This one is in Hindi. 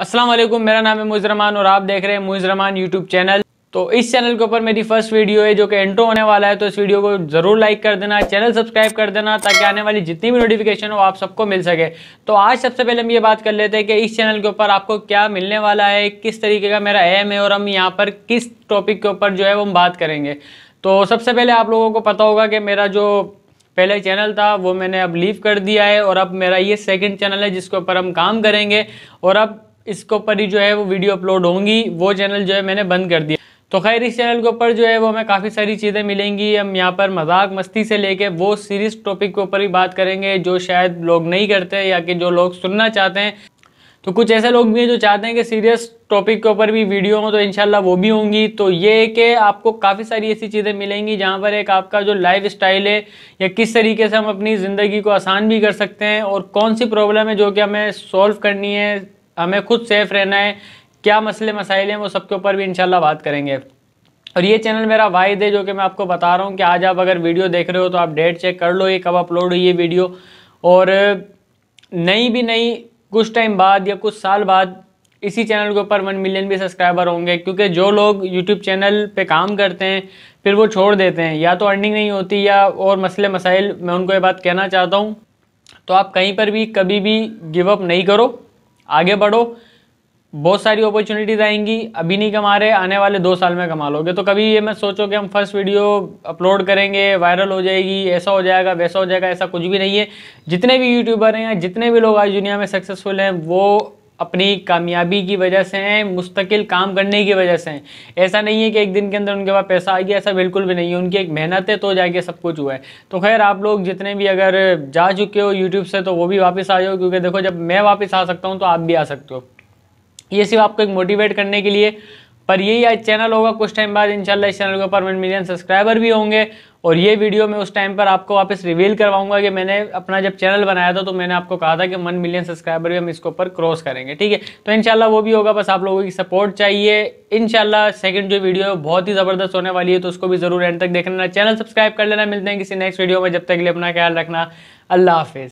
असलम मेरा नाम है मुजरमान और आप देख रहे हैं मुजरमान यूट्यूब चैनल तो इस चैनल के ऊपर मेरी फर्स्ट वीडियो है जो कि एंट्रो होने वाला है तो इस वीडियो को जरूर लाइक कर देना चैनल सब्सक्राइब कर देना ताकि आने वाली जितनी भी नोटिफिकेशन हो आप सबको मिल सके तो आज सबसे पहले हम ये बात कर लेते हैं कि इस चैनल के ऊपर आपको क्या मिलने वाला है किस तरीके का मेरा एम है और हम यहाँ पर किस टॉपिक के ऊपर जो है वो हम बात करेंगे तो सबसे पहले आप लोगों को पता होगा कि मेरा जो पहले चैनल था वो मैंने अब लीव कर दिया है और अब मेरा ये सेकंड चैनल है जिसके ऊपर हम काम करेंगे और अब इसके ऊपर ही जो है वो वीडियो अपलोड होंगी वो चैनल जो है मैंने बंद कर दिया तो खैर इस चैनल के ऊपर जो है वो हमें काफ़ी सारी चीज़ें मिलेंगी हम यहाँ पर मजाक मस्ती से लेके वो सीरियस टॉपिक के ऊपर ही बात करेंगे जो शायद लोग नहीं करते या कि जो लोग सुनना चाहते हैं तो कुछ ऐसे लोग भी हैं जो चाहते हैं कि सीरियस टॉपिक के ऊपर भी वीडियो हो तो इन वो भी होंगी तो ये कि आपको काफ़ी सारी ऐसी चीज़ें मिलेंगी जहाँ पर एक आपका जो लाइफ स्टाइल है या किस तरीके से हम अपनी ज़िंदगी को आसान भी कर सकते हैं और कौन सी प्रॉब्लम है जो कि हमें सॉल्व करनी है हमें खुद सेफ रहना है क्या मसले मसाइल हैं वो सबके ऊपर भी इंशाल्लाह बात करेंगे और ये चैनल मेरा वाइद है जो कि मैं आपको बता रहा हूँ कि आज आप अगर वीडियो देख रहे हो तो आप डेट चेक कर लो ये कब अपलोड हुई ये वीडियो और नई भी नई कुछ टाइम बाद या कुछ साल बाद इसी चैनल के ऊपर वन मिलियन भी सब्सक्राइबर होंगे क्योंकि जो लोग यूट्यूब चैनल पे काम करते हैं फिर वो छोड़ देते हैं या तो अर्निंग नहीं होती या और मसले मसाइल मैं उनको ये बात कहना चाहता हूँ तो आप कहीं पर भी कभी भी गिव अप नहीं करो आगे बढ़ो बहुत सारी अपॉर्चुनिटीज़ आएंगी अभी नहीं कमा रहे आने वाले दो साल में कमा लोगे तो कभी ये मैं सोचो कि हम फर्स्ट वीडियो अपलोड करेंगे वायरल हो जाएगी ऐसा हो जाएगा वैसा हो जाएगा ऐसा कुछ भी नहीं है जितने भी यूट्यूबर हैं या जितने भी लोग आज दुनिया में सक्सेसफुल हैं वो अपनी कामयाबी की वजह से हैं मुस्तकिल काम करने की वजह से हैं ऐसा नहीं है कि एक दिन के अंदर उनके पास पैसा आ गया ऐसा बिल्कुल भी नहीं है उनकी एक मेहनत है तो जाके सब कुछ हुआ है तो खैर आप लोग जितने भी अगर जा चुके हो यूट्यूब से तो वो भी वापस आ जाओ क्योंकि देखो जब मैं वापस आ सकता हूँ तो आप भी आ सकते हो ये सिर्फ आपको एक मोटिवेट करने के लिए पर यही आज चैनल होगा कुछ टाइम बाद इंशाल्लाह इस चैनल के ऊपर वन मिलियन सब्सक्राइबर भी होंगे और ये वीडियो मैं उस टाइम पर आपको वापस रिवील करवाऊंगा कि मैंने अपना जब चैनल बनाया था तो मैंने आपको कहा था कि वन मिलियन सब्सक्राइबर भी हम इसके ऊपर क्रॉस करेंगे ठीक है तो इनशाला वो भी होगा बस आप लोगों की सपोर्ट चाहिए इनशाला सेकंड जो वीडियो है बहुत ही ज़बरदस्त होने वाली है तो उसको भी ज़रूर एंड तक देख लेना चैनल सब्सक्राइब कर लेना मिलते हैं किसी नेक्स्ट वीडियो में जब तक के लिए अपना ख्याल रखना अल्लाह हाफिज़